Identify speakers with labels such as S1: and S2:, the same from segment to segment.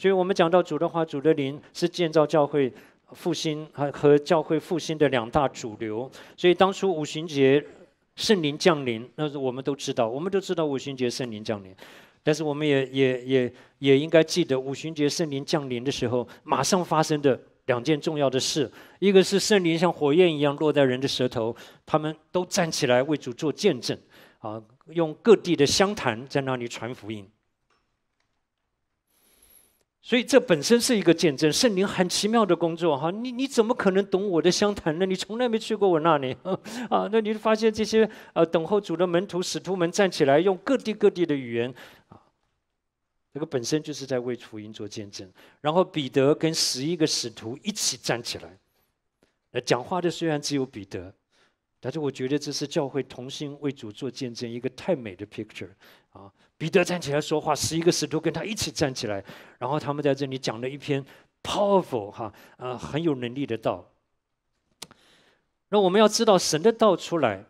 S1: 所以我们讲到主的话，主的灵是建造教会复兴和和教会复兴的两大主流。所以当初五旬节圣灵降临，那是我们都知道，我们都知道五旬节圣灵降临。但是我们也也也也应该记得，五旬节圣灵降临的时候，马上发生的两件重要的事，一个是圣灵像火焰一样落在人的舌头，他们都站起来为主做见证，啊，用各地的湘潭在那里传福音。所以这本身是一个见证，圣灵很奇妙的工作哈。你你怎么可能懂我的湘潭呢？你从来没去过我那里，啊，那你就发现这些呃等候主的门徒、使徒们站起来，用各地各地的语言啊，这个本身就是在为福音做见证。然后彼得跟十一个使徒一起站起来，呃，讲话的虽然只有彼得。但是我觉得这是教会同心为主做见证一个太美的 picture 啊！彼得站起来说话，十一个使徒跟他一起站起来，然后他们在这里讲了一篇 powerful 哈，呃，很有能力的道。那我们要知道神的道出来，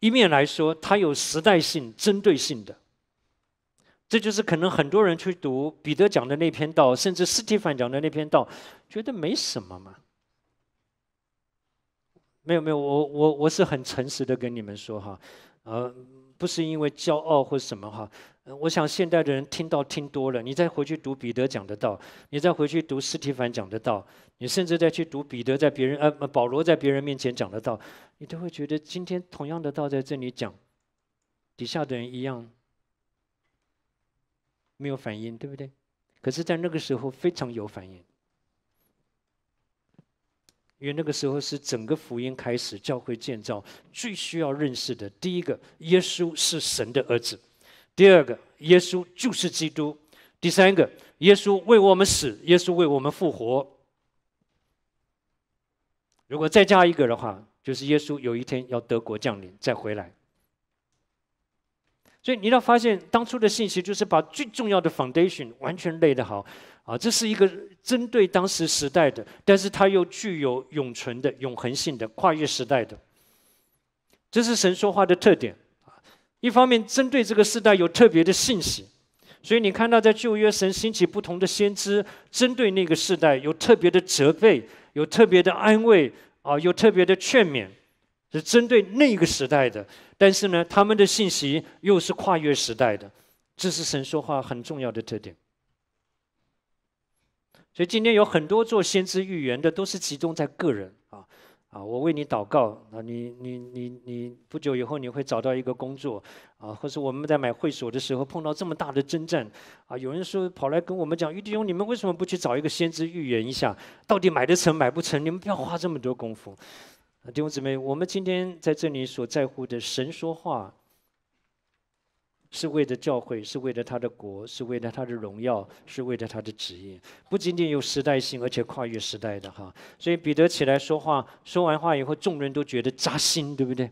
S1: 一面来说它有时代性、针对性的，这就是可能很多人去读彼得讲的那篇道，甚至斯蒂凡讲的那篇道，觉得没什么嘛。没有没有，我我我是很诚实的跟你们说哈，呃，不是因为骄傲或什么哈，我想现代的人听到听多了，你再回去读彼得讲的道，你再回去读斯提凡讲的道，你甚至再去读彼得在别人呃保罗在别人面前讲的道，你都会觉得今天同样的道在这里讲，底下的人一样没有反应，对不对？可是，在那个时候非常有反应。因为那个时候是整个福音开始，教会建造最需要认识的。第一个，耶稣是神的儿子；第二个，耶稣就是基督；第三个，耶稣为我们死，耶稣为我们复活。如果再加一个的话，就是耶稣有一天要德国降临，再回来。所以你要发现，当初的信息就是把最重要的 foundation 完全垒得的好啊，这是一个针对当时时代的，但是它又具有永存的、永恒性的、跨越时代的。这是神说话的特点啊，一方面针对这个时代有特别的信息，所以你看到在旧约神兴起不同的先知，针对那个时代有特别的责备，有特别的安慰，啊，有特别的劝勉。是针对那个时代的，但是呢，他们的信息又是跨越时代的，这是神说话很重要的特点。所以今天有很多做先知预言的，都是集中在个人啊啊，我为你祷告啊，你你你你，不久以后你会找到一个工作啊，或是我们在买会所的时候碰到这么大的征战啊，有人说跑来跟我们讲，弟兄，你们为什么不去找一个先知预言一下，到底买得成买不成？你们不要花这么多功夫。弟兄姊妹，我们今天在这里所在乎的神说话，是为了教会，是为了他的国，是为了他的荣耀，是为了他的旨意，不仅仅有时代性，而且跨越时代的哈。所以彼得起来说话，说完话以后，众人都觉得扎心，对不对？